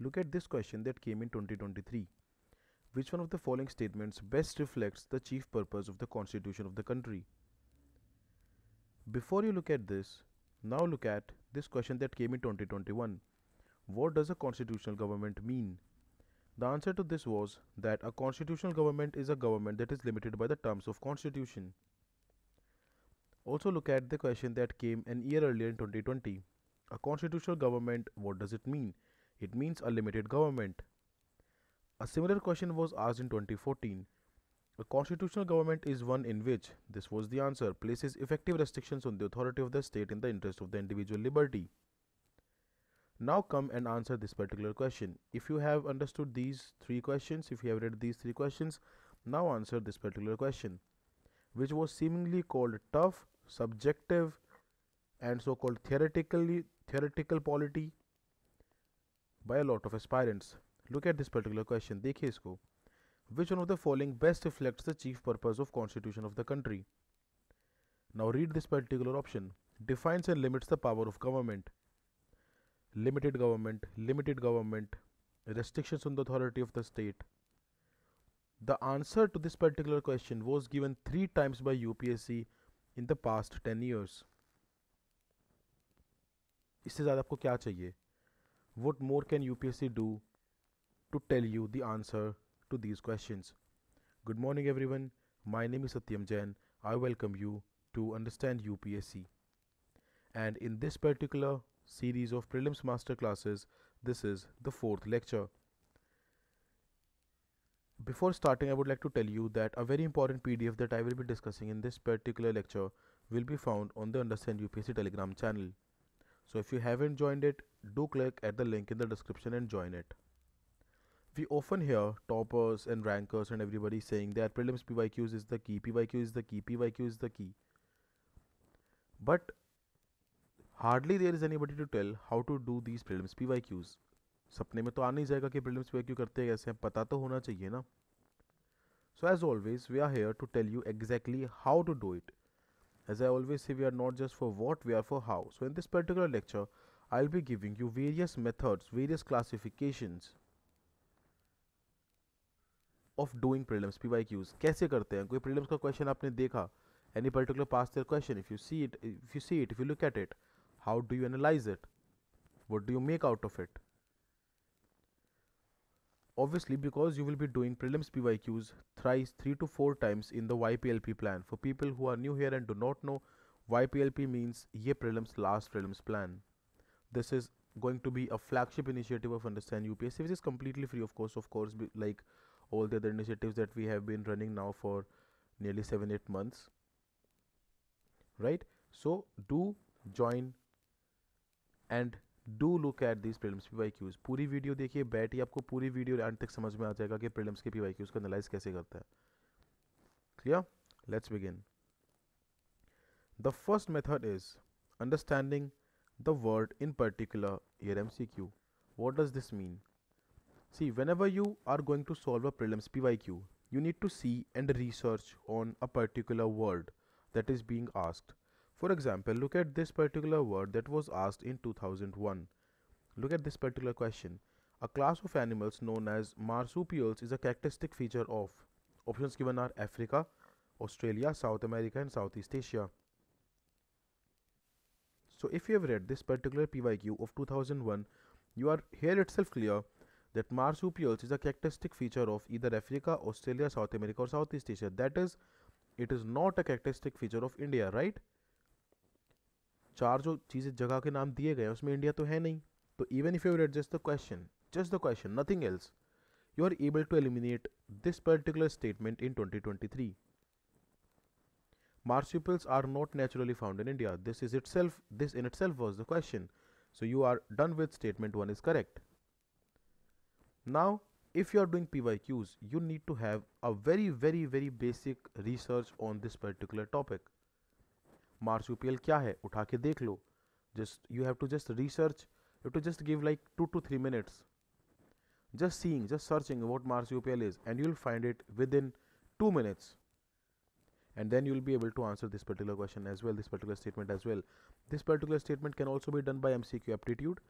Look at this question that came in 2023. Which one of the following statements best reflects the chief purpose of the constitution of the country? Before you look at this, now look at this question that came in 2021. What does a constitutional government mean? The answer to this was that a constitutional government is a government that is limited by the terms of constitution. Also look at the question that came an year earlier in 2020. A constitutional government, what does it mean? It means a limited government. A similar question was asked in 2014. A constitutional government is one in which, this was the answer, places effective restrictions on the authority of the state in the interest of the individual liberty. Now come and answer this particular question. If you have understood these three questions, if you have read these three questions, now answer this particular question, which was seemingly called tough, subjective, and so called theoretically theoretical polity by a lot of aspirants. Look at this particular question. देखिए इसको. Which one of the following best reflects the chief purpose of constitution of the country? Now read this particular option. Defines and limits the power of government. Limited government, limited government, restrictions on the authority of the state. The answer to this particular question was given three times by UPSC in the past 10 years. इससे ज़्यादा आपको क्या चाहिए what more can UPSC do to tell you the answer to these questions? Good morning everyone, my name is Satyam Jain. I welcome you to Understand UPSC. And in this particular series of prelims master classes, this is the fourth lecture. Before starting, I would like to tell you that a very important PDF that I will be discussing in this particular lecture will be found on the Understand UPSC Telegram channel. So if you haven't joined it, do click at the link in the description and join it. We often hear toppers and rankers and everybody saying that prelims PYQs is the key, PYQ is the key, PYQ is the key. But hardly there is anybody to tell how to do these these PYQs. सपने में तो आ नहीं जाएगा कि prelims P Y करते हैं कैसे हैं पता तो होना चाहिए ना so as always we are here to tell you exactly how to do it as I always say, we are not just for what, we are for how. So in this particular lecture, I'll be giving you various methods, various classifications of doing prelims PYQs. कैसे करते हैं कोई prelims का question आपने देखा any particular past year question if you see it if you see it if you look at it how do you analyze it what do you make out of it Obviously, because you will be doing prelims PYQs thrice 3 to 4 times in the YPLP plan. For people who are new here and do not know, YPLP means Ye Prelims Last Prelims Plan. This is going to be a flagship initiative of Understand UPSC, which is completely free, of course, of course, like all the other initiatives that we have been running now for nearly 7 8 months. Right? So, do join and do look at this prelims P Y Qs पूरी video देखिए बैठिए आपको पूरी video and तक समझ में आ जाएगा कि प्रीलिम्स के पी वाई क्यूज़ को एनालाइज कैसे करता है clear let's begin the first method is understanding the word in particular your M C Q what does this mean see whenever you are going to solve a prelims P Y Q you need to see and research on a particular word that is being asked For example, look at this particular word that was asked in 2001. Look at this particular question. A class of animals known as marsupials is a characteristic feature of. Options given are Africa, Australia, South America and Southeast Asia. So if you have read this particular PYQ of 2001, you are here itself clear that marsupials is a characteristic feature of either Africa, Australia, South America or Southeast Asia. That is, it is not a characteristic feature of India, right? चार जो चीज़ें जगह के नाम दिए गए उसमें India तो है नहीं तो even if you read just the question just the question nothing else you are able to eliminate this particular statement in twenty twenty three marsupials are not naturally found in India this is itself this in itself was the question so you are done with statement one is correct now if you are doing P Y Qs you need to have a very very very basic research on this particular topic Mars UPL? है उठा के देख लो just you have to just research you have to just give like 2 to 3 minutes just seeing just searching what Mars UPL is and you'll find it within 2 minutes and then you'll be able to answer this particular question as well this particular statement as well this particular statement can also be done by mcq aptitude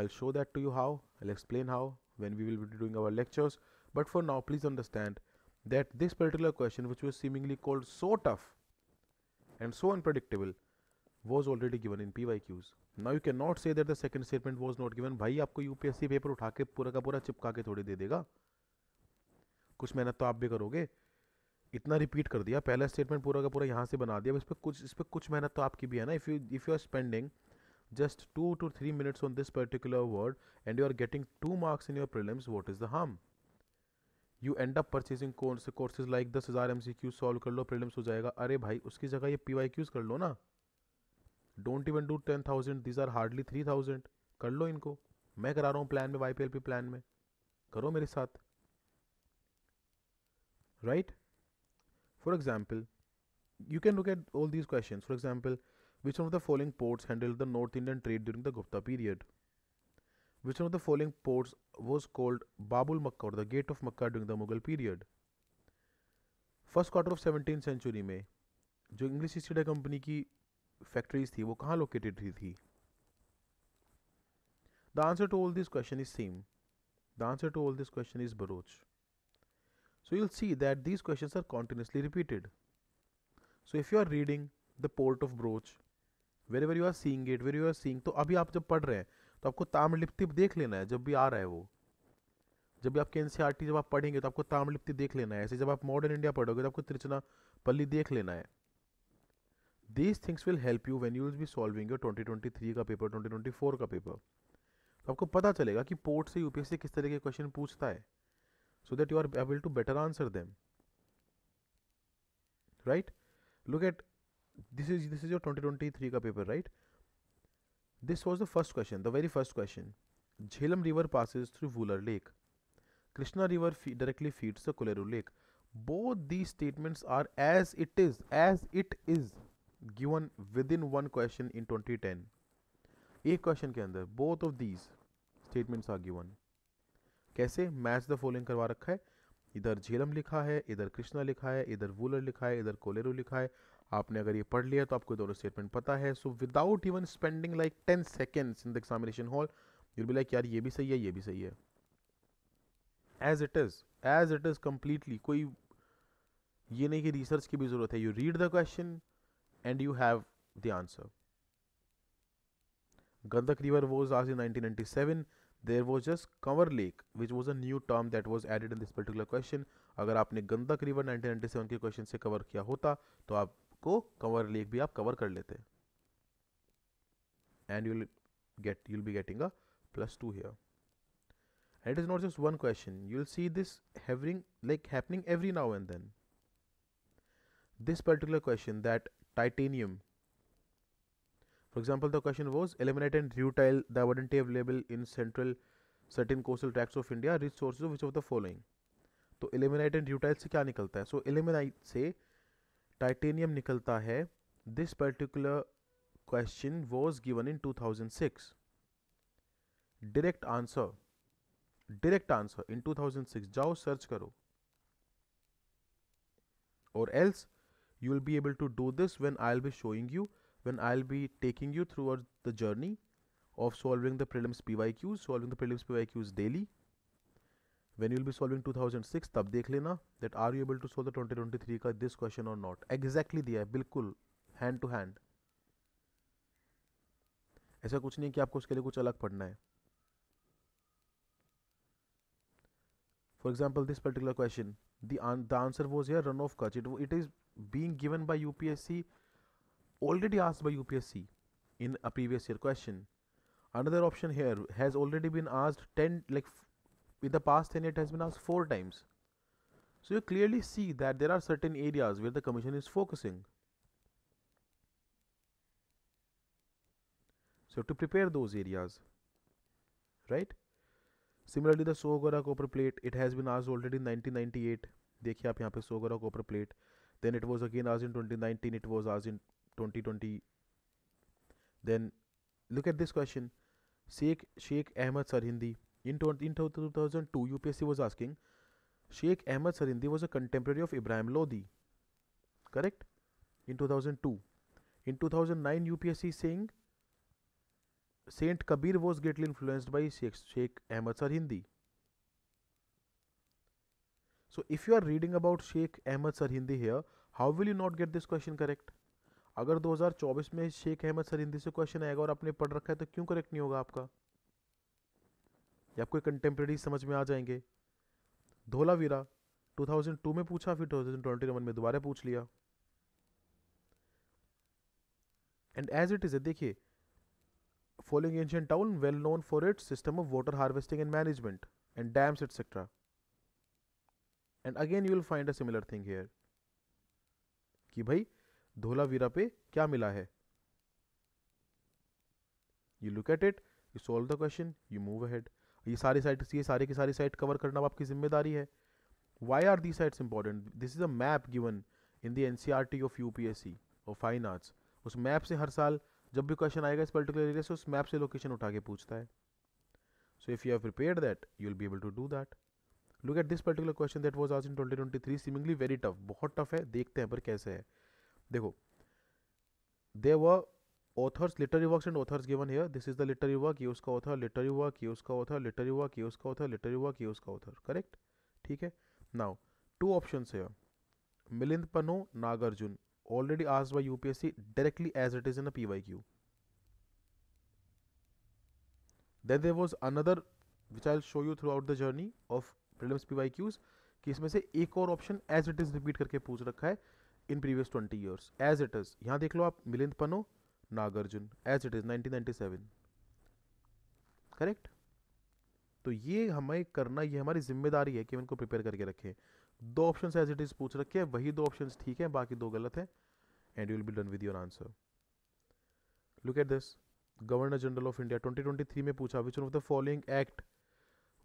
i'll show that to you how i'll explain how when we will be doing our lectures but for now please understand that this particular question which was seemingly called so tough and so unpredictable was already given in PYQs. Now you cannot say that the second statement was not given. भाई आपको UPSC paper उठा के पूरा का पूरा चिपका के थोड़ी दे देगा कुछ मेहनत तो आप भी करोगे इतना रिपीट कर दिया पहला स्टेटमेंट पूरा का पूरा यहाँ से बना दिया इस पर कुछ इस पर कुछ मेहनत तो आपकी भी है ना if you if you are spending just two two three minutes on this particular word and you are getting two marks in your prelims what is the harm you end up purchasing course courses like दस हज़ार M C Q solve कर लो prelims हो जाएगा अरे भाई उसकी जगह ये पी वाई क्यूज कर लो ना don't even do ten thousand these are hardly three thousand कर लो इनको मैं करा रहा हूँ प्लान में Y P L P plan में करो मेरे साथ right for example you can look at all these question for example which of the following ports handled the north Indian trade during the Gupta period Which one of the following ports was called Babul Makkah or the Gate of Makkah during the Mughal period? First quarter of 17th century में जो English East India Company की factories थी वो कहाँ located थी The answer to all these questions is same. The answer to all these questions is Baroch. So you'll see that these questions are continuously repeated. So if you are reading the port of Baroch, wherever you are seeing it, wherever you are seeing, तो अभी आप जब पढ़ रहे हैं, तो आपको ताम्रलिप्ति देख लेना है जब भी आ रहा है वो जब भी आपके एनसीआर e जब आप पढ़ेंगे तो आपको ताम्रलिप्ति देख लेना है ऐसे जब आप मॉडर्न इंडिया पढ़ोगे तो आपको त्रिचना पल्ली देख लेना है these things will help you when you will be solving your twenty twenty three का पेपर ट्वेंटी ट्वेंटी फोर का पेपर तो आपको पता चलेगा कि पोर्ट से यूपीएससी किस तरह के क्वेश्चन पूछता है so that you are able to better answer them right look at this is this is your twenty twenty three का paper right right? This was the first question the very first question Jhelum river passes through Wular lake Krishna river directly feeds the Kolleru lake both the statements are as it is as it is given within one question in twenty ten एक question के अंदर both of these statements are given कैसे match the following करवा रखा है इधर झेलम लिखा है इधर कृष्णा लिखा है इधर वूलर लिखा है इधर कोलेरू लिखा है आपने अगर ये पढ़ लिया तो आपको दोनों स्टेटमेंट पता है so without even spending like ten seconds in the examination hall you'll be like यार ये भी सही है ये भी सही है as it is as it is completely कोई ये नहीं कि रिसर्च की भी ज़रूरत है you read the question and you have the answer Gandak River was asked in 1997. There was just cover lake which was a new term that was added in this particular question अगर आपने गंदक river 1997 के question से cover किया होता तो आप को cover lake भी आप कवर कर लेते and you'll get you'll be getting a plus two here it is not just one question you see this having like happening every now and then this particular question that titanium for example the question was ilmenite and rutile the available in central certain coastal tracts of India resource of the following तो ilmenite and rutile से क्या निकलता है सो एलिमिनाइट से titanium निकलता है this particular question was given in two thousand six direct answer direct answer in two thousand six जाओ search करो और else you will be able to do this when I'll be showing you when I'll be taking you through the journey of solving the prelims PYQs solving the prelims PYQs daily when you'll be solving two thousand six तब देख लेना that are you able to solve the three का this question और not exactly दिया है बिल्कुल hand to hand ऐसा कुछ नहीं है कि आपको उसके लिए कुछ अलग पढ़ना है for example this particular question the answer was your Rann of Kutch it it is being given by U P S C already asked by U P S C in a previous year question another option here has already been asked ten like with the past 10 it has been asked 4 times. So you clearly see that there are certain areas where the commission is focusing. So to prepare those areas, right? Similarly, the Sogora copper plate, it has been asked already in 1998. देखिए आप यहाँ पे copper plate. Then it was again asked in 2019, it was asked in 2020. Then look at this question. Sheikh Sheikh Ahmed Sarhindi, In, in 2002, UPSC was asking, Sheikh ahmed Sarindi was a contemporary of Ibrahim Lodi. Correct? In 2002. In 2009, UPSC saying, Saint Kabir was greatly influenced by Sheikh, Sheikh ahmed sarindi So if you are reading about Sheikh ahmed sarindi here, how will you not get this question correct? अगर 2024 में शेख अहमद सरिंदी से question आएगा और आपने पढ़ रखा है तो क्यों करेक्ट नहीं होगा आपका ये आपको कंटेम्प्रेरी समझ में आ जाएंगे धोलावीरा 2002 में पूछा फिर 2021 में दोबारा पूछ लिया एंड एज इट इज़ देखिए following ancient town well known for its system of water harvesting and management and dams etcetera and again you will find a similar thing here कि भाई धोलावीरा पे क्या मिला है you look at it you solve the question you move ahead ये सारे site ये सारे के सारे साइट कवर करना आपकी जिम्मेदारी है why are the sites important this is a map given in the N C R T of U P S C और फाइन आर्ट्स उस मैप से हर साल जब भी क्वेश्चन आएगा इस पर्टिकुलर एरिया से उस मैप से लोकेशन उठा के पूछता है so if you have prepare that you will be able to do that look at this particular question that was आज in twenty twenty three seemingly very tough बहुत tough है देखते हैं पर कैसे है देखो there were authors literary works and authors given here this is the literary work ये उसका ऑथर लिटरी वर्क ये उसका ऑथर लिटरी वर्क ये उसका ऑथर लिटरी वर्क ये उसका ऑथर करेक्ट ठीक है नाउ टू ऑप्शन है मिलिंद पनो नागार्जुन ऑलरेडी आज by UPSC directly as it is in P Y then there was another which I show you throughout the journey of prelims P कि इसमें से एक और option as it is repeat करके पूछ रखा है in previous twenty years as it is यहाँ देख लो आप Milind Panho Nagarjuna as it is 1997 correct तो ये हमें करना ये हमारी जिम्मेदारी है कि इनको प्रिपेयर करके रखें दो ऑप्शन एज इट इज़ पूछ रखे हैं वही दो ऑप्शन ठीक हैं बाकी दो गलत हैं and you will be done with your answer look at this governor general of India 2023 में पूछा which of the following act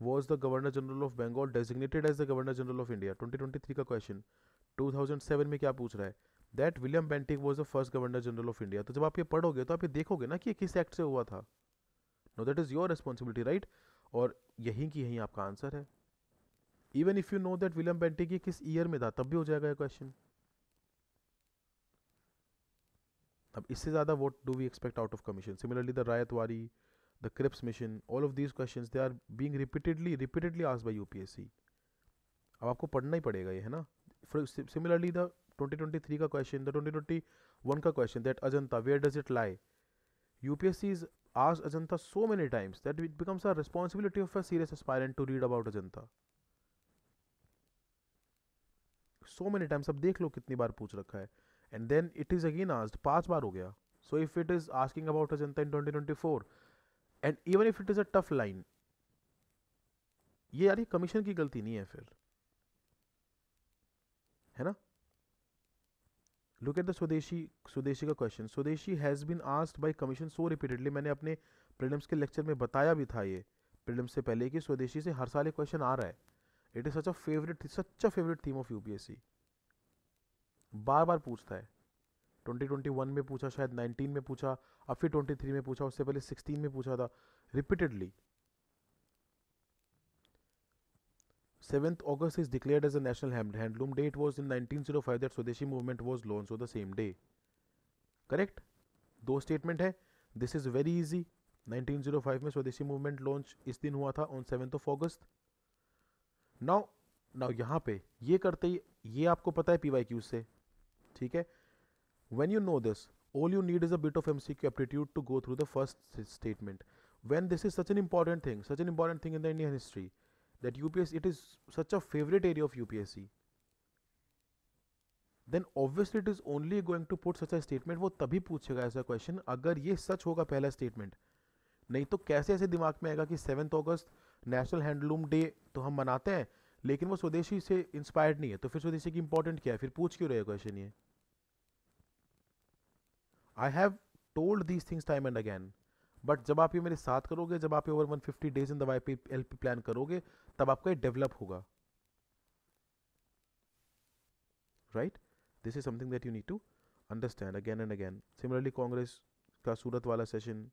was the governor general of Bengal designated as the governor general of India 2023 का question 2007 में क्या पूछ रहा है that William Bentinck was the first governor general of India तो जब आप ये पढ़ोगे तो आप ये देखोगे ना कि ये किस एक्ट से हुआ था no that is your responsibility right और यहीं की यहीं आपका आंसर है even if you know that William Bentinck ये किस ईयर में था तब भी हो जाएगा ये क्वेश्चन अब इससे ज़्यादा what do we expect out of commission similarly the ryotwari the Cripps mission all of these question they are being repeatedly repeatedly आज by U P S C अब आपको पढ़ना ही पड़ेगा ये है ना सिमिलरली द 2023 का क्वेश्चन द 2021 का question that Ajanta where does it lie UPSC is आज Ajanta so many times that it becomes a responsibility of a serious aspirant to read about Ajanta so many times अब देख लो कितनी बार पूछ रखा है and then it is again आज पांच बार हो गया so if it is asking about Ajanta in twenty twenty four and even if it is a tough line ये यार ये कमीशन की गलती नहीं है फिर है ना लुक एट द स्वदेशी स्वदेशी का question swadeshi has been asked by commission so repeatedly मैंने अपने प्रीलिम्स के लेक्चर में बताया भी था ये प्रीलिम्स से पहले कि स्वदेशी से हर साल एक क्वेश्चन आ रहा है it is such a favourite such a favourite theme of UPSC बार बार पूछता है 2021 में पूछा शायद 19 में पूछा अब फिर 23 में पूछा उससे पहले 16 में पूछा था repeatedly 7th August is declared as a national handloom day. It was in 1905 that Swadeshi movement was launched. So the same day. Correct दो स्टेटमेंट है दिस इज़ वेरी इजी 1905 में स्वदेशी मूवमेंट लॉन्च इस दिन हुआ था on seven of August now now यहाँ पे ये करते ही ये आपको पता है पीवाई क्यू से ठीक है when you know this all you need is a bit of M C aptitude to go through the first statement when this is such an important thing such an important thing in the Indian history that UPSC it is such a favorite area of UPSC then obviously it is only going to put such a statement वो तभी पूछेगा ऐसा question अगर ये सच होगा पहला statement नहीं तो कैसे ऐसे दिमाग में आएगा कि seventh August national handloom day तो हम मनाते हैं लेकिन वो स्वदेशी से इंस्पायर्ड नहीं है तो फिर स्वदेशी की इंपॉर्टेंट क्या है फिर पूछ क्यों रहे क्वेश्चन ये I have told these things time and again but जब आप ये मेरे साथ करोगे जब आप ये over fifty days in the Y P L P plan करोगे तब आपका ये डेवलप होगा right this is something that you need to understand again and again similarly Congress का सूरत वाला सेशन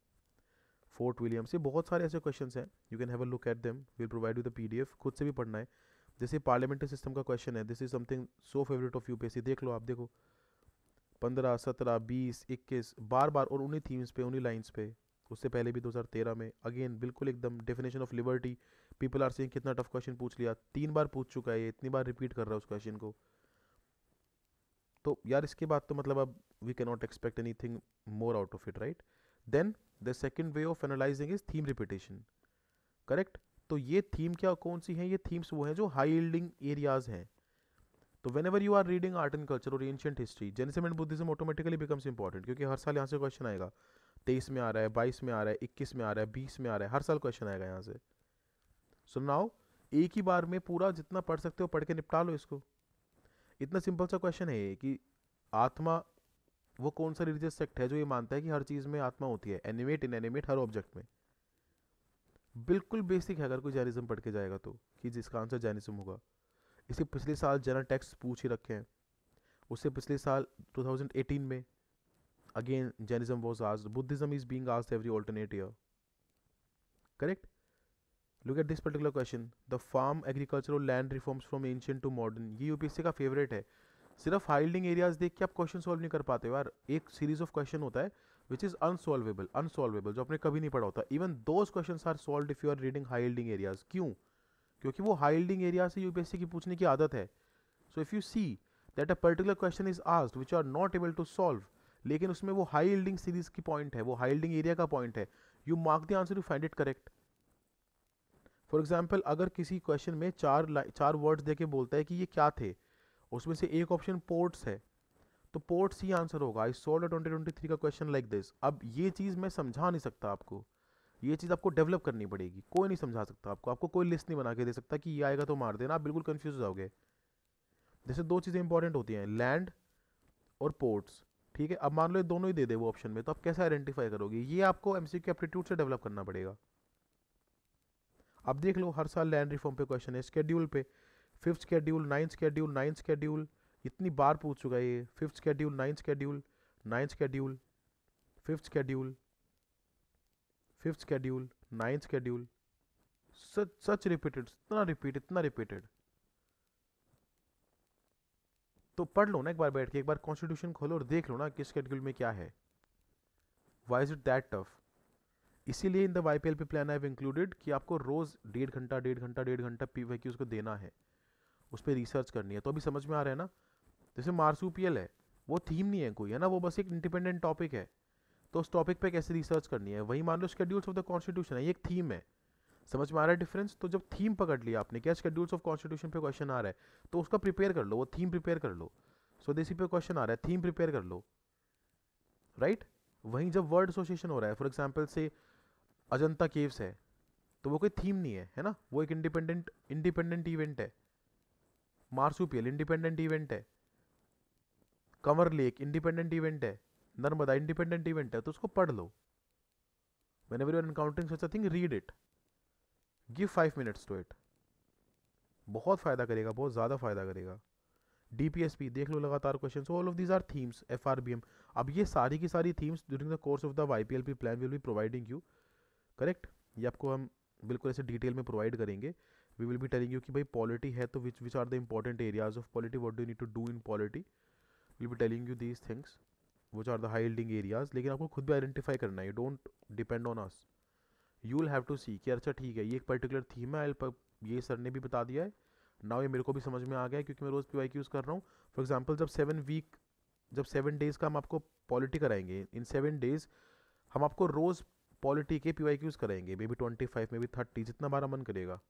फोर्ट विलियम्स ये बहुत सारे ऐसे क्वेश्चन हैं you can have a look at them will provide you the P खुद से भी पढ़ना है जैसे पार्लियामेंट्री सिस्टम का क्वेश्चन है this is something so favourite of U P S C देख लो आप देखो पंद्रह सत्रह बीस इक्कीस बार बार और उन्हीं थीम्स पे उन्हीं लाइन्स पे उससे पहले भी 2013 में अगेन बिल्कुल एकदम definition of liberty people are saying कितना टफ क्वेश्चन पूछ लिया तीन बार पूछ चुका है ये इतनी बार रिपीट कर रहा है उस क्वेश्चन को तो यार इसके बाद तो मतलब अब we can not expect anything more out of it right then the second way of analysing is theme repetition correct तो ये थीम क्या कौन सी हैं ये थीम्स वो हैं जो हाई यील्डिंग एरियाज हैं तो whenever you are reading art and culture और ancient history Jainism and Buddhism automatically becomes important क्योंकि हर साल यहाँ से क्वेश्चन आएगा तेईस में आ रहा है बाईस में आ रहा है इक्कीस में आ रहा है बीस में आ रहा है हर साल क्वेश्चन आएगा यहाँ से सो एक ही बार में पूरा जितना पढ़ सकते हो पढ़ के निपटा लो इसको इतना सिंपल सा क्वेश्चन है ये कि आत्मा वो कौन सा रिलीजियस सेक्ट है जो ये मानता है कि हर चीज़ में आत्मा होती है एनिमेट इन एनिमेट हर ऑब्जेक्ट में बिल्कुल बेसिक है अगर कोई जैनिज्म पढ़ के जाएगा तो कि जिसका आंसर जैनिज्म होगा इसे पिछले साल जनरल टैक्स पूछ ही रखे हैं उससे पिछले साल 2018 में again Jainism was asked buddhism is being asked every alternate year correct look at this particular question the farm agricultural land reforms from ancient to modern ये यूपीएससी का फेवरेट है सिर्फ हाइल्डिंग एरियाज देख के आप क्वेश्चन सॉल्व नहीं कर पाते यार एक सीरीज ऑफ क्वेश्चन होता है विच इज़ अनसॉल्वेबल अनसॉल्वेबल जो आपने कभी नहीं पढ़ा होता even those question are solve if you are reading high yielding areas क्यों क्योंकि वो हाइल्डिंग एरिया से यूपीएससी की पूछने की आदत है so if you see that a particular question is asked which are not able to solve लेकिन उसमें वो हाई हिल्डिंग सीरीज की पॉइंट है वो हाई यील्डिंग एरिया का पॉइंट है you mark the answer you find it correct for example अगर किसी क्वेश्चन में चार चार वर्ड्स देके बोलता है कि ये क्या थे उसमें से एक ऑप्शन पोर्ट्स है तो पोर्ट्स ही आंसर होगा I solved twenty twenty three का क्वेश्चन लाइक दिस अब ये चीज़ मैं समझा नहीं सकता आपको ये चीज़ आपको डेवलप करनी पड़ेगी कोई नहीं समझा सकता आपको आपको कोई लिस्ट नहीं बना के दे सकता कि ये आएगा तो मार देना आप बिल्कुल कन्फ्यूज हो जाओगे जैसे दो चीज़ें इंपॉर्टेंट होती हैं लैंड और पोर्ट्स ठीक है अब मान लो ये दोनों ही दे दे वो ऑप्शन में तो आप कैसे आइडेंटिफाई करोगे ये आपको एम सी एप्टीट्यूड से डेवलप करना पड़ेगा अब देख लो हर साल लैंड रिफॉर्म पे क्वेश्चन है स्केड्यूल पे fifth schedule ninth schedule ninth schedule इतनी बार पूछ चुका है ये fifth schedule ninth schedule ninth schedule fifth schedule fifth schedule ninth schedule such such repeated इतना रिपीट इतना रिपीटेड तो पढ़ लो ना एक बार बैठ के एक बार कॉन्स्टिट्यूशन खोलो और देख लो ना किस कैटेगरी में क्या है why is it that tough इसीलिए in the Y P L P plan I included कि आपको रोज़ डेढ़ घंटा डेढ़ घंटा डेढ़ घंटा पी वाई उसको देना है उस पर रिसर्च करनी है तो अभी समझ में आ रहा है ना जैसे मारसू पी एल है वो थीम नहीं है कोई है ना वो बस एक इंडिपेंडेंट टॉपिक है तो उस टॉपिक पे कैसे रिसर्च करनी है वही मान लो शेड्यूल्स ऑफ द कॉन्स्टिट्यूशन है ये एक थीम है समझ में आ रहा है डिफरेंस तो जब थीम पकड़ लिया आपने क्या शेड्यूल्स ऑफ कॉन्स्टिट्यूशन पे क्वेश्चन आ रहा है तो उसका प्रिपेयर कर लो वो थीम प्रिपेयर कर लो स्वदेशी पे क्वेश्चन आ रहा है थीम प्रिपेयर कर लो राइट वहीं जब वर्ड एसोसिएशन हो रहा है फॉर एग्जाम्पल से अजंता केव्स है तो वो कोई थीम नहीं है है ना वो एक इंडिपेंडेंट इंडिपेंडेंट इवेंट है मार्सूपियल इंडिपेंडेंट इवेंट है कंवर लेक इंडिपेंडेंट इवेंट है नर्मदा इंडिपेंडेंट इवेंट है तो उसको पढ़ लो whenever you're encountering such a thing read it give five minutes to it बहुत फ़ायदा करेगा बहुत ज़्यादा फ़ायदा करेगा डी पी एस पी देख लो लगातार question all of these are themes F R B M अब ये सारी की सारी themes during the course of the Y P L P plan will be providing you correct ये आपको हम बिल्कुल ऐसे डिटेल में प्रोवाइड करेंगे we will be telling you कि भाई पॉलिटी है तो which which are the important areas of polity what do need to do in polity will be telling you these things which are the high yielding areas लेकिन आपको खुद भी identify करना है don't depend on us you will have to see कि अच्छा ठीक है ये एक पर्टिकुलर थीम है ये सर ने भी बता दिया है नाउ ये मेरे को भी समझ में आ गया है क्योंकि मैं रोज़ पी यूज़ कर रहा हूँ फॉर एग्जाम्पल जब सेवन वीक जब सेवन डेज़ का हम आपको पॉलिटी कराएंगे इन सेवन डेज़ हम आपको रोज़ पॉलिटी के पी वाई क्यूज़ कराएंगे may be twenty five may be thirty जितना बारा मन करेगा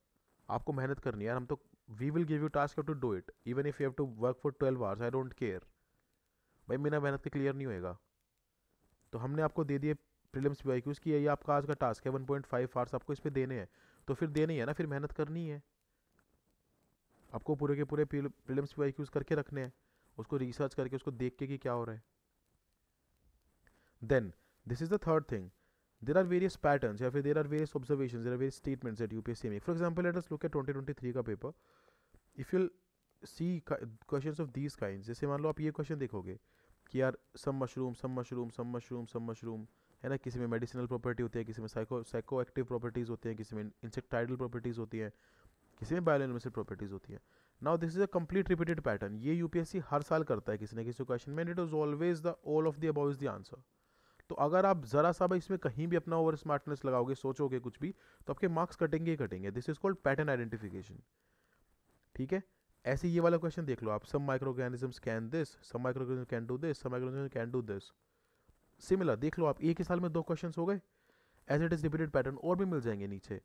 आपको मेहनत करनी है यार हम तो we will give you task to do it even if you have to work for twelve hours I don't care भाई मेरा मेहनत के क्लियर नहीं होएगा तो हमने आपको दे दिए प्रीलिम्स पी क्यूज़ की ये आपका आज का टास्क है वन पॉइंट फाइव आवर्स आपको इस पर देने हैं तो फिर देने ही है ना फिर मेहनत करनी है आपको पूरे के पूरे प्रीलिम्स पी क्यूज़ करके रखने हैं उसको रिसर्च करके उसको देख के कि क्या हो रहा है then this is the third thing there are various pattern या फिर there are various observation there are various statements at U P S C में for example let us look at twenty twenty three का paper if you see question of these kind जैसे मान लो आप ये question देखोगे कि यार some mushroom some mushroom some mushroom some mushroom है ना किसी में मेडिसिनल प्रॉपर्टी होती है किसी में साइको साइको एक्टिव प्रॉपर्टीज़ होती हैं किसी में इंसेक्टाइडल प्रॉपर्टीज़ होती हैं किसी में बायोलिनोमिसल प्रॉपर्टीज़ होती है now this is a complete repeated pattern ये यूपीएससी हर साल करता है किसी न किसी क्वेश्चन में it is always the all of the above is the answer तो अगर आप ज़रा सा भाई इसमें कहीं भी अपना ओवर स्मार्टनेस लगाओगे सोचोगे कुछ भी तो आपके मार्क्स कटेंगे ही कटेंगे this is called pattern identification ठीक है ऐसे ये वाला क्वेश्चन देख लो आप some micro organisms can this some micro can do this some micro can do this similar देख लो आप एक ही साल में दो क्वेश्चन हो गए as it is repeated pattern और भी मिल जाएंगे नीचे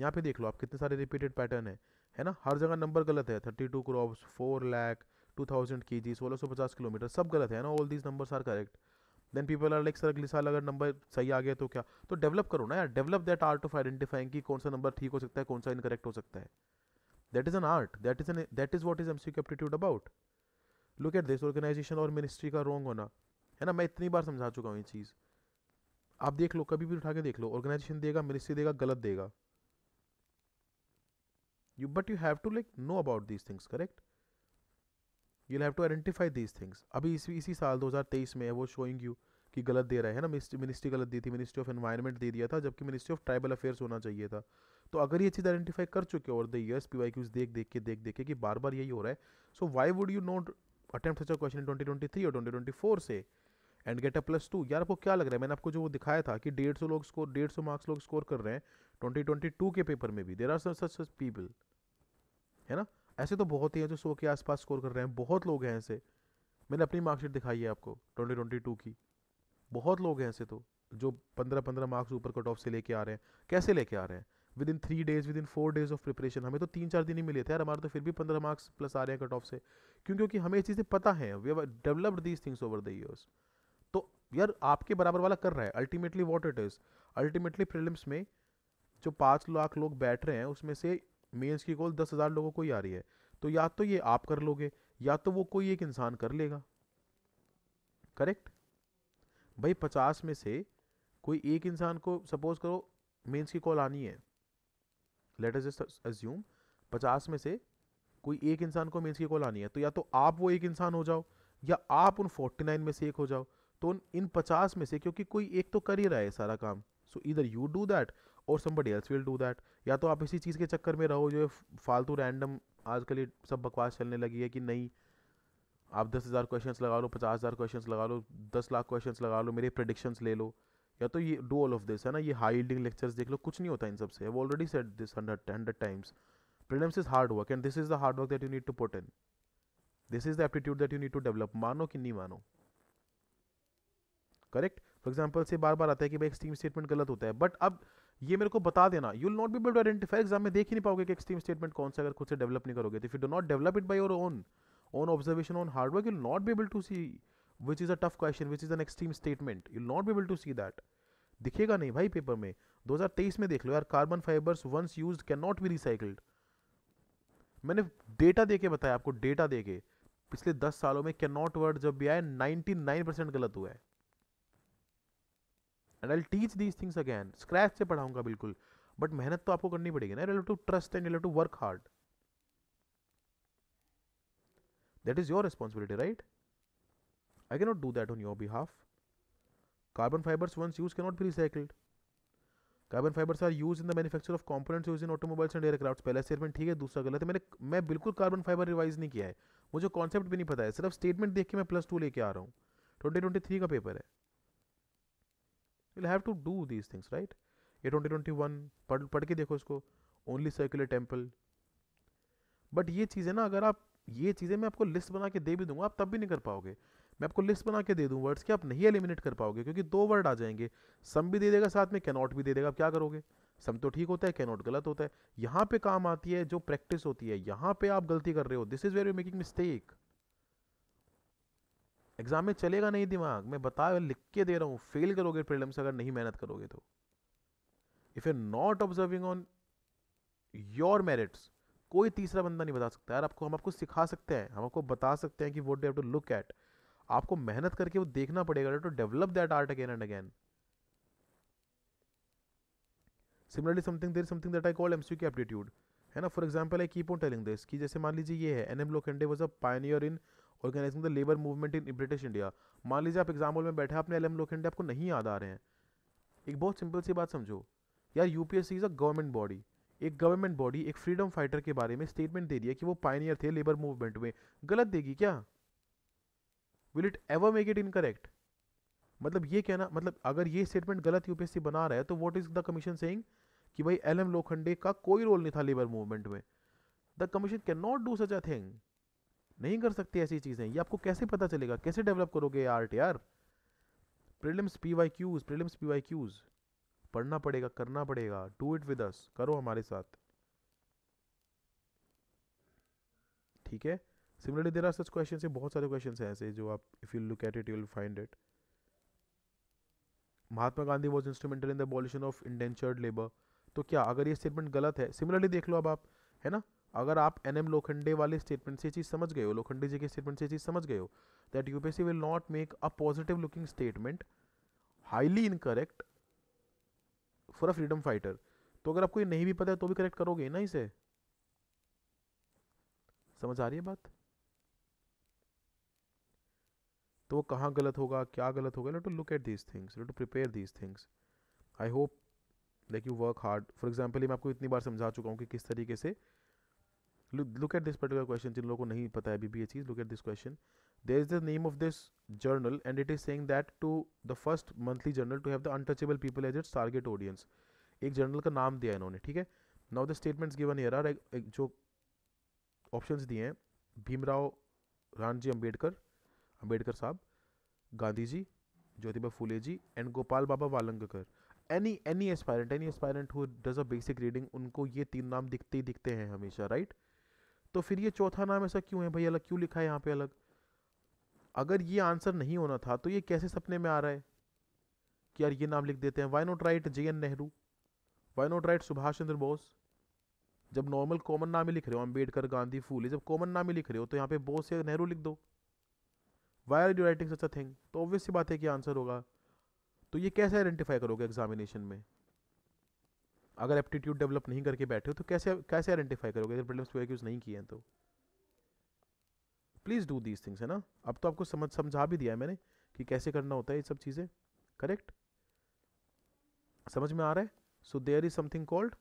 यहाँ पे देख लो आप कितने सारे रिपीटेड पैटर्न है है ना हर जगह नंबर गलत है thirty two crops four lakh two thousand के जी सोलह सौ पचास किलोमीटर सब गलत है ना all these numbers are correct then people are like sir अगले साल अगर नंबर सही आ गया तो क्या तो डेवलप करो ना यार develop that art of identifying कि कौन सा नंबर ठीक हो सकता है कौन सा इनकरेक्ट हो सकता है that is an art that is an that is what is M C aptitude about look at this organisation और मिनिस्ट्री का रॉन्ग होना है ना मैं इतनी बार समझा चुका हूँ ये चीज़ आप देख लो कभी भी उठा के देख लो ऑर्गेनाइजेशन देगा मिनिस्ट्री देगा गलत देगा you but you have to like know about these things correct you have to identify these things अभी इसी इसी साल 2023 में वो शोइंग यू कि गलत दे रहा है ना मिनिस्ट्री गलत दी थी मिनिस्ट्री ऑफ एनवायरमेंट दे दिया था जबकि मिनिस्ट्री ऑफ ट्राइबल अफेयर्स होना चाहिए था तो अगर ये चीज़ आइडेंटिफाई कर चुके हो और the years P Y Qs देख देख के देख देख के कि बार बार यही हो रहा है so why would you not attempt such question twenty twenty three और ट्वेंटी ट्वेंटी फोर से and get a plus two यार आपको क्या लग रहा है मैंने आपको जो वो दिखाया था कि डेढ़ सौ लोग स्कोर डेढ़ सौ मार्क्स लोग स्कोर कर रहे हैं ट्वेंटी ट्वेंटी टू के पेपर में भी देर आर सच सच पीपल है ना ऐसे तो बहुत ही हैं जो सौ के आसपास स्कोर कर रहे हैं बहुत लोग हैं ऐसे मैंने अपनी मार्कशीट दिखाई है आपको ट्वेंटी ट्वेंटी टू की बहुत लोग हैं ऐसे तो जो पंद्रह पंद्रह मार्क्स ऊपर कट ऑफ से लेके आ रहे हैं कैसे लेके आ रहे हैं within three days within four days of preparation हमें तो तीन चार दिन ही मिले थे यार हमारे तो फिर भी पंद्रह मार्क्स प्लस आ रहे हैं कट ऑफ से क्यों क्योंकि हमें ये चीज़ें पता है we have developed these things over the years यार आपके बराबर वाला कर रहा है ultimately what it is ultimately prelims में जो पाँच लाख लोग बैठ रहे हैं उसमें से मेल्स की कॉल दस हज़ार लोगों को ही आ रही है तो या तो ये आप कर लोगे या तो वो कोई एक इंसान कर लेगा करेक्ट भाई पचास में से कोई एक इंसान को सपोज करो मेंस की कॉल आनी है लेट अस जस्ट अज्यूम पचास में से कोई एक इंसान को मेंस की कॉल आनी है तो या तो आप वो एक इंसान हो जाओ या आप उन फोर्टी नाइन में से एक हो जाओ तो इन पचास में से क्योंकि कोई एक तो कर ही रहा है सारा काम सो इधर यू डू दैट और somebody else will do that या तो आप इसी चीज़ के चक्कर में रहो जो फालतू रैंडम आजकल ये सब बकवास चलने लगी है कि नहीं आप दस हज़ार क्वेश्चन लगा लो पचास हज़ार क्वेश्चन लगा लो दस लाख क्वेश्चन लगा लो मेरे प्रडिक्शंस ले लो या तो ये डू ऑल ऑफ दिस है ना ये हाई यील्डिंग लेक्चर्स देख लो कुछ नहीं होता इन सब से already set this hundred hundred times prelims is hard work and this is the hard work that you need to put in this is the aptitude that you need to develop मानो कि नहीं मानो correct for example से बार बार आता है कि भाई extreme statement गलत होता है बट अब ये मेरे को बता देना you will not be to identify exam में देख ही नहीं पाओगे कि एक्सट्रीम स्टेटमेंट कौन सा अगर खुद से डेवलप नहीं करोगे तो if you do not develop it by your own own observation on hard work you not be able to see which is a tough question which is an extreme statement you not be able to see that दिखेगा नहीं भाई paper में 2023 में देख लो यार carbon fibres once used can not be recycled मैंने data दे के बताया आपको डेटा दे के पिछले 10 सालों में कैन नॉट वर्ड जब भी आए 99 परसेंट गलत हुआ है and I teach these things again scratch से पढ़ाऊंगा बिल्कुल बट मेहनत तो आपको करनी पड़ेगी ना to trust and to work hard that is your responsibility right I cannot do that on your behalf carbon fibres once used cannot भी recycled carbon fibres are used in the manufacture of components used in automobiles and aircraft पहला statement ठीक है दूसरा गलत है मैंने मैं बिल्कुल कार्बन फाइबर रिवाइज नहीं किया है मुझे कॉन्सेप्ट भी नहीं पता है सिर्फ स्टेटमेंट देख के मैं प्लस टू लेके आ रहा हूँ ट्वेंटी ट्वेंटी थ्री का पेपर है will have to do these things right ये ट्वेंटी ट्वेंटी वन पढ़ पढ़ के देखो इसको ओनली सर्कुलर टेम्पल बट ये चीज़ें ना अगर आप ये चीज़ें मैं आपको लिस्ट बना के दे भी दूंगा आप तब भी नहीं कर पाओगे मैं आपको लिस्ट बना के दे दूँ वर्ड्स के आप नहीं एलिमिनेट कर पाओगे क्योंकि दो वर्ड आ जाएंगे सम भी दे देगा साथ में कैनॉट भी दे देगा आप क्या करोगे सम तो ठीक होता है कैनॉट गलत होता है यहाँ पे काम आती है जो प्रैक्टिस होती है यहाँ पे आप गलती कर रहे हो this is where you making mistake exam में चलेगा नहीं दिमाग मैं बता लिख के दे रहा हूँ फेल करोगे प्रीलिम्स अगर नहीं मेहनत करोगे तो if you not observing on your merits कोई तीसरा बंदा नहीं बता सकता यार आपको हम आपको सिखा सकते हैं हम आपको बता सकते हैं कि what do have to look at आपको मेहनत करके वो देखना पड़ेगा to develop that art again and again similarly something there something that I call MCU की एप्टीट्यूड है ना for example I keep on telling this कि जैसे मान लीजिए ये है N M Lokhande was a pioneer in organising the labour movement in British India मान लीजिए आप एग्जाम्पल में बैठे अपने एल एम लोखंडे आपको नहीं याद आ रहे हैं एक बहुत सिंपल सी बात समझो यार UPSC is a government body एक गवर्नमेंट बॉडी एक फ्रीडम फाइटर के बारे में स्टेटमेंट दे रही है कि वो पाइनियर थे लेबर मूवमेंट में गलत देगी क्या will it ever make it incorrect मतलब ये कहना मतलब अगर ये स्टेटमेंट गलत यूपीएससी बना रहा है तो what is the commission saying कि भाई एल एम लोखंडे का कोई रोल नहीं था लेबर मूवमेंट में the commission can not do such a thing नहीं कर सकते ऐसी चीज़ें ये आपको कैसे पता चलेगा कैसे डेवलप करोगे आर्ट यार prelims P Y Qs prelims P Y Qs पढ़ना पड़ेगा करना पड़ेगा डू इट विद अस करो हमारे साथ ठीक है similarly there are such question से बहुत सारे क्वेश्चन हैं ऐसे जो आप if you look at it you will find it Mahatma Gandhi was instrumental in the abolition of indentured labour तो क्या अगर ये स्टेटमेंट गलत है सिमिलरली देख लो अब आप है ना अगर आप एन एम लोखंडे वाले स्टेटमेंट से चीज़ समझ गए हो लोखंडे जी के स्टेटमेंट से चीज़ समझ गए हो that UPSC will not make a positive looking statement highly incorrect for a freedom fighter तो अगर आपको ये नहीं भी पता है तो भी करेक्ट करोगे ना इसे समझ आ रही है बात तो वो कहाँ गलत होगा क्या गलत होगा let to look at these things let to prepare these things I hope like you work hard for example मैं आपको इतनी बार समझा चुका हूँ कि किस तरीके से look at this particular question जिन लोगों को नहीं पता है अभी भी ये चीज़ look at this question there is the name of this journal and it is saying that to the first monthly journal to have the untouchable people as its target audience एक जर्नल का नाम दिया इन्होंने ठीक है now the statements given here are जो option दिए हैं भीमराव रानजी अम्बेडकर अम्बेडकर साहब Gandhi ji Jyotiba Phule ji and Gopal Baba Walangkar any any aspirant any aspirant who does a basic reading उनको ये तीन नाम दिखते ही दिखते हैं हमेशा राइट तो फिर ये चौथा नाम ऐसा क्यों है भाई अलग क्यों लिखा है यहाँ पे अलग अगर ये आंसर नहीं होना था तो ये कैसे सपने में आ रहा है कि यार ये नाम लिख देते हैं why not write J N Nehru why not write Subhash Chandra Bose जब नॉर्मल कॉमन नाम ही लिख रहे हो अम्बेडकर गांधी फूले जब कॉमन नाम ही लिख रहे हो तो यहाँ पे बोस या नेहरू लिख दो why are you writing such a thing तो ऑब्वियस सी बात है कि आंसर होगा तो ये कैसे आइडेंटिफाई करोगे एग्जामिनेशन में अगर एप्टीट्यूड डेवलप नहीं करके बैठे हो तो कैसे कैसे आइडेंटिफाई करोगे अगर प्रॉब्लम्स यूज़ नहीं किए हैं तो प्लीज़ डू दीज थिंग्स है ना अब तो आपको समझ समझा भी दिया है मैंने कि कैसे करना होता है ये सब चीज़ें करेक्ट समझ में आ रहा है so there is something called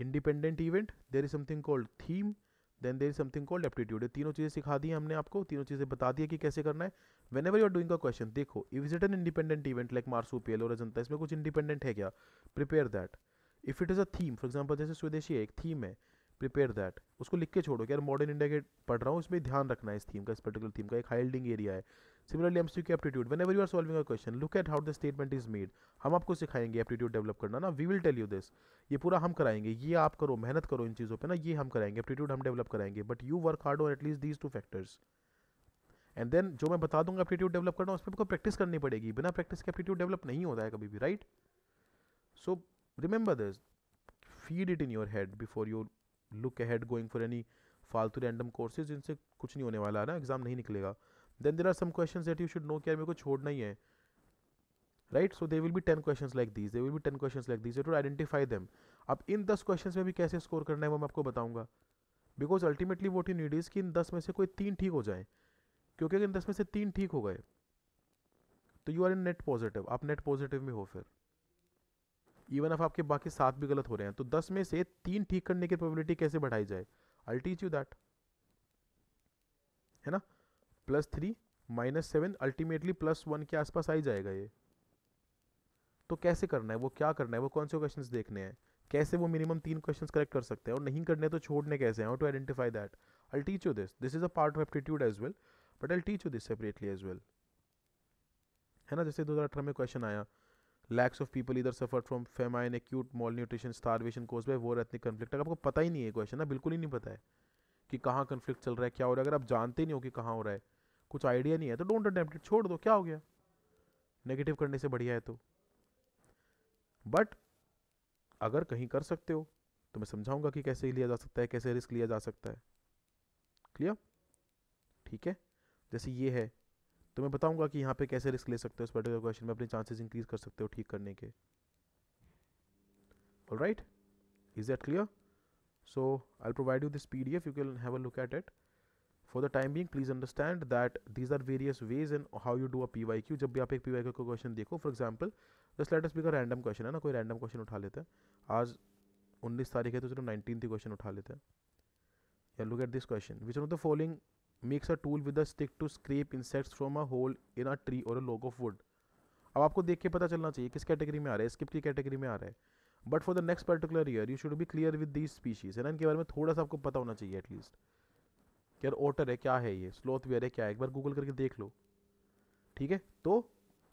independent event there is something called theme then there is something called aptitude तीनों चीज़ें सिखा दी हमने आपको तीनों चीज़ें बता दी कि कैसे करना है whenever you are doing a question देखो if is it an independent event like मार्सू और अजंता इसमें कुछ इंडिपेंडेंट है क्या prepare that if it is a theme for example जैसे स्वदेशी है एक थीम है प्रिपेयर दैट उसको लिख के छोड़ो कि यार मॉडर्न इंडिया के पढ़ रहा हूँ इसमें ध्यान रखना है इस थीम का इस पर्टिकुलर थीम का एक हाइल्डिंग एरिया है सिमिलरली एम सी की aptitude whenever you are solving a question look at how the statement is made हम आपको सिखाएंगे एप्टीट्यूड डेवलप करना ना we will tell you this ये पूरा हम कराएंगे ये आप करो मेहनत करो इन चीज़ों पर ना ये हम कराएंगे एप्टीट्यूड हम डेवलप कराएंगे but you work hard on at least these two factors and then जो मैं बता दूंगा एप्टीट्यूड डेवलप करना उस पर आपको प्रैक्टिस करनी पड़ेगी बिना प्रैक्टिस के एप्टीट्यूड डेवलप नहीं होता है कभी भी right so so, remember this feed it in your head before you look ahead going for any फालतू रैंडम कोर्सेज जिनसे कुछ नहीं होने वाला है ना एग्ज़ाम नहीं निकलेगा then there are some question that you should know कि मेरे को छोड़ना ही है right so they will be ten question like these they will be ten question like these to identify them अब इन दस क्वेश्चन में भी कैसे स्कोर करना है वो मैं आपको बताऊंगा because ultimately what you need is कि इन दस में से कोई तीन ठीक हो जाए क्योंकि अगर इन दस में से तीन ठीक हो गए तो you are in net positive आप नेट पॉजिटिव में हो फिर इवन अफ आपके बाकी सात भी गलत हो रहे हैं तो दस में से तीन ठीक करने की प्रोबेबिलिटी कैसे बढ़ाई जाए आई टीच यू दैट है ना plus three minus seven ultimately plus one के आसपास आ ही जाएगा ये तो कैसे करना है वो क्या करना है वो कौन से क्वेश्चन देखने हैं कैसे वो मिनिमम तीन क्वेश्चन करेक्ट कर सकते हैं और नहीं करने तो छोड़ने कैसे how to identify that I teach you this this is a part of aptitude as well but I teach you this separately as well है ना जैसे दो हज़ार अठारह में क्वेश्चन आया लैक्स ऑफ पीपल इधर suffer from famine acute malnutrition starvation cause by war ethnic conflict अगर आपको पता ही नहीं है क्वेश्चन ना बिल्कुल ही नहीं पता है कि कहाँ कन्फ्लिक्ट चल रहा है क्या हो रहा है अगर आप जानते नहीं हो कि कहाँ हो रहा है कुछ आइडिया नहीं है तो डोंट इट छोड़ दो क्या हो गया नेगेटिव करने से बढ़िया है तो बट अगर कहीं कर सकते हो तो मैं समझाऊंगा कि कैसे लिया जा सकता है कैसे रिस्क लिया जा सकता है क्लियर ठीक है जैसे ये है तो मैं बताऊंगा कि यहाँ पे कैसे रिस्क ले सकते हो इस पर्टिकुलर क्वेश्चन में अपने चांसेस इंक्रीज कर सकते हो ठीक करने के all right is that clear so I provide you this P D F you can have a look at it for the time being please understand that these are various ways in how you do a P Y Q जब भी आप एक P Y Q का question देखो for example just let us be का random question है ना कोई रैंडम क्वेश्चन उठा लेते हैं आज उन्नीस तारीख है तो सिर्फ नाइनटीन थी क्वेश्चन उठा लेते हैं या look at this question which of the following makes a tool with a stick to scrape insects from a hole in a tree और अ लॉग ऑफ वुड अब आपको देख के पता चलना चाहिए किस कैटेगरी में आ रहा है स्किप की कैटेगरी में आ रहा है but for the next particular year you should be clear with these species है ना इनके बारे में थोड़ा सा आपको पता होना चाहिए एटलीस्ट कि यार ओटर है क्या है ये स्लोथ वेयर है क्या है एक बार गूगल करके देख लो ठीक है तो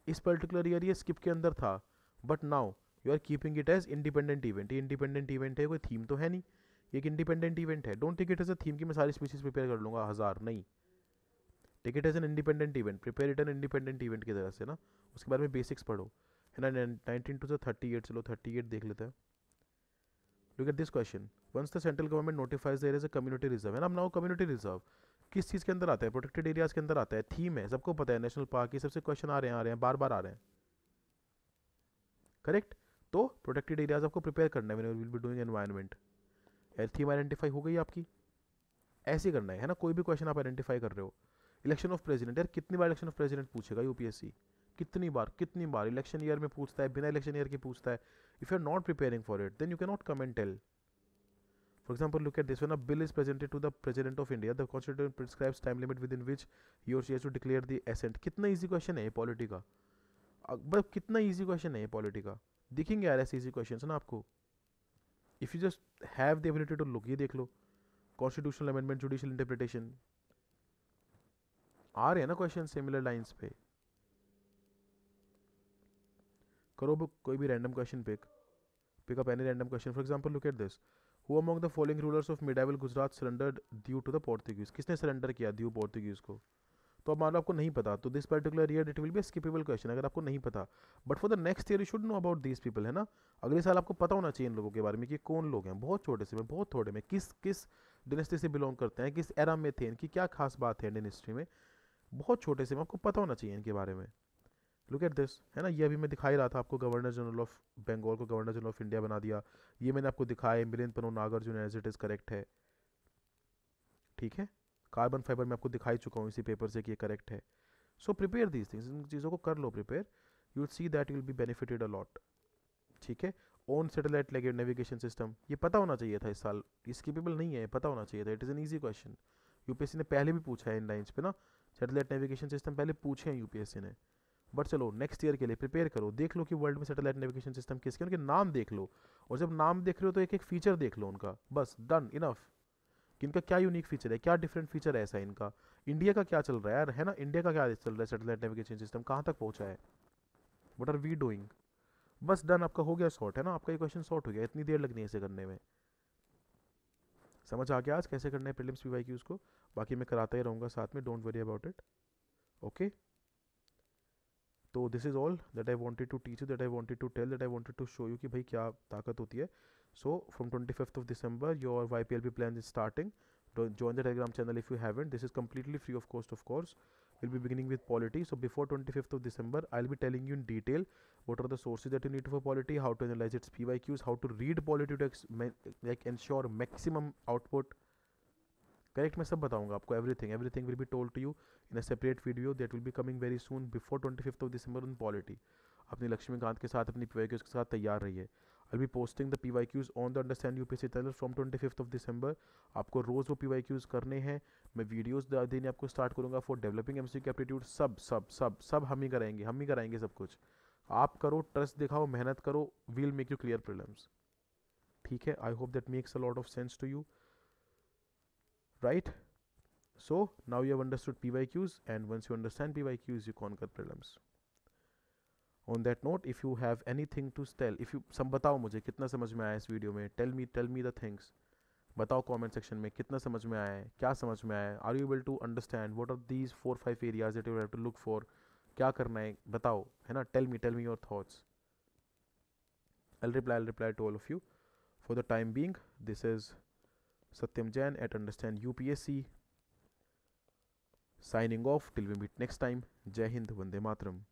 इस पर्टिकुलर ईयर ये स्किप के अंदर था but now you are keeping it as independent event ये इंडिपेंडेंट इवेंट है कोई थीम तो है नहीं एक इंडिपेंडेंट इवेंट है don't take it as a theme कि मैं सारी स्पीसीज प्रिपेयर कर लूँगा हज़ार नहीं take it as an independent event prepare it an independent event की तरह से ना उसके बारे में बेसिक्स पढ़ो है ना नाइनटीन टू से थर्टी एट चलो थर्टी एट देख लेते हैं look at this question once the central government notifies there is a community reserve है ना नाउ कम्युनिटी रिजर्व किस चीज़ के अंदर आता है प्रोटेक्टेड एरियाज के अंदर आता है थीम है सबको पता है नेशनल पार्क ये सबसे क्वेश्चन आ रहे हैं आ रहे हैं बार बार आ रहे हैं करेक्ट तो प्रोटेक्टेड एरियाज आपको प्रिपेयर करना है will be doing environment theme identify हो गई आपकी ऐसे करना है, है ना कोई भी क्वेश्चन आप आइडेंटिफाई कर रहे हो इलेक्शन ऑफ प्रेसिडेंट यार कितनी बार इलेक्शन ऑफ प्रेसिडेंट पूछेगा यूपीएससी कितनी बार कितनी बार इलेक्शन ईयर में पूछता है बिना इलेक्शन ईयर के पूछता है if you are not preparing for it then you can not come and tell for example look at this one a bill is presented to the President of India, the Constitution prescribes time limit within which he or she to declare the assent कितना easy question है ये polity का मतलब कितना easy question है ये polity का दिखेंगे यार ऐसे ईजी क्वेश्चन ना आपको if you just have the ability to look ये देख लो कॉन्स्टिट्यूशनल अमेंडमेंट जुडिशियल इंटरप्रिटेशन आ रहे हैं ना क्वेश्चन सिमिलर लाइंस पे करो कोई भी random question pick pick up any random question for example look at this who among the following rulers of medieval Gujarat surrender due to the Portuguese किसने surrender किया ड्यू पोर्तुगीज को तो अब मान लो आपको नहीं पता तो this particular year it will be skippable question अगर आपको नहीं पता but for the next year you should know about this people है ना अगले साल आपको पता होना चाहिए इन लोगों के बारे में कि कौन लोग हैं बहुत छोटे से में बहुत थोड़े में किस किस डिनेस्टी से बिलोंग करते हैं किस एरा में थे इनकी क्या खास बात है इंडियन हिस्ट्री में बहुत छोटे से में आपको पता होना चाहिए इनके बारे में लुक एट दिस है ना ये अभी मैं दिखाई रहा था आपको गवर्नर जनरल ऑफ बंगाल को गवर्नर जनरल ऑफ इंडिया बना दिया ये मैंने आपको दिखाया Milinda Panho Nagarjuna as it is correct है ठीक है कार्बन फाइबर मैं आपको दिखाई चुका हूँ इसी पेपर से कि ये करेक्ट है सो प्रिपेयर दीज थिंग्स इन चीज़ों को कर लो prepare you see that will be benefited a lot ठीक है ओन सेटेलाइट लगे नेविगेशन सिस्टम ये पता होना चाहिए था इस साल स्कीपेबल नहीं है पता होना चाहिए था it is an easy question सी ने पहले भी पूछा है इन लाइन्स पे ना सेटेलाइट नेविगेशन सिस्टम पहले पूछे हैं सी ने बट चलो नेक्स्ट ईयर के लिए प्रिपेयर करो देख लो कि वर्ल्ड में सेटेलाइट नेविगेशन सिस्टम किसके उनके नाम देख लो और जब नाम देख रहे हो तो एक एक फीचर देख लो उनका बस डन इनफ कि इनका क्या यूनिक फीचर है क्या डिफरेंट फीचर है ऐसा इनका इंडिया का क्या चल रहा है यार है ना इंडिया का क्या चल रहा है सेटेलाइट नेविगेशन सिस्टम कहाँ तक पहुँचा है वट आर वी डूइंग बस डन आपका हो गया शॉर्ट है ना आपका ये क्वेश्चन शॉर्ट हो गया इतनी देर लगनी है इसे करने में समझ आ गया आज कैसे करना है प्रिलिम्स पी की उसको बाकी मैं कराता ही रहूँगा साथ में don't worry about it okay तो this is all that I wanted to teach you that I wanted to tell that I wanted to show you कि भाई क्या ताकत होती है So from 25th of December, your YPLP plan is starting. Don't join the Telegram channel if you haven't. This is completely free of cost, of course. We'll be beginning with polity. So before 25th of December, I'll be telling you in detail what are the sources that you need for polity, how to analyze its PYQs, how to read polity to like ensure maximum output. Correct मैं सब बताऊंगा आपको everything everything will be told to you in a separate video that will be coming very soon before twenty fifth of December on polity अपनी लक्ष्मीकांत के साथ अपनी P के साथ तैयार रहिए I'll be posting the PYQs on the Understand UPSC channel from 25th of December. आपको रोज़ वो PYQs करने हैं मैं वीडियोस देने आपको स्टार्ट करूँगा for developing M C aptitude सब सब सब सब हम ही कराएंगे हम ही कराएंगे सब कुछ आप करो ट्रस्ट दिखाओ मेहनत करो will make you clear prelims ठीक है I hope that makes a lot of sense to you right So now you have understood PYQs and once you understand PYQs you conquer prelims. On that note if you have anything to tell if you सब बताओ मुझे कितना समझ में आया इस video में tell me tell me the things बताओ कमेंट सेक्शन में कितना समझ में आया है क्या समझ में आया है are you able to understand what are these four five areas it you have to look for क्या करना है बताओ है ना tell me tell me your thoughts I'll reply, I'll reply to all of you. For the time being, this is Satyam Jain at Understand UPSC. Signing off till we meet next time. Jai Hind, Vande Matram.